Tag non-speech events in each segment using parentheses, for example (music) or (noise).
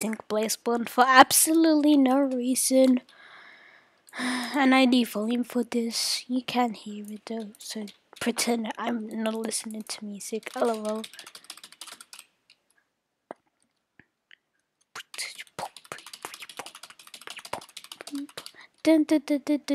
think Blazeborn for absolutely no reason. (sighs) And I need volume for this. You can not hear it though, so pretend I'm not listening to music. LOL. Papa,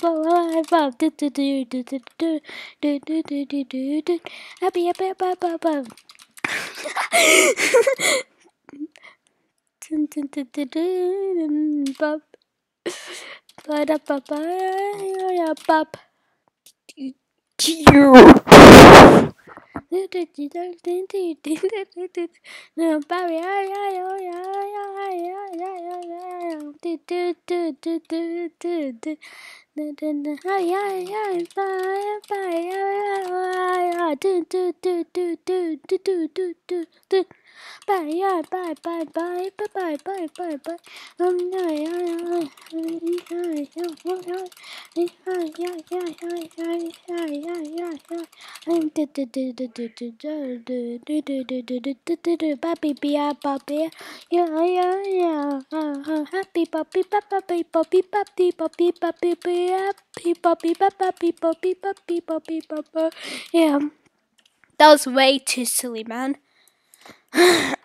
blah blah blah do do do do do do do do do do do do happy happy blah blah blah Bop. Bada papa. Yeah, pop. Bop. Do do do do do do, Do do do do do do do do do do. Bye, baby, bye, baby. Yeah, yeah, yeah beep up beep up beep up beep up beep up beep up beep up beep up yeah that was way too silly man (sighs)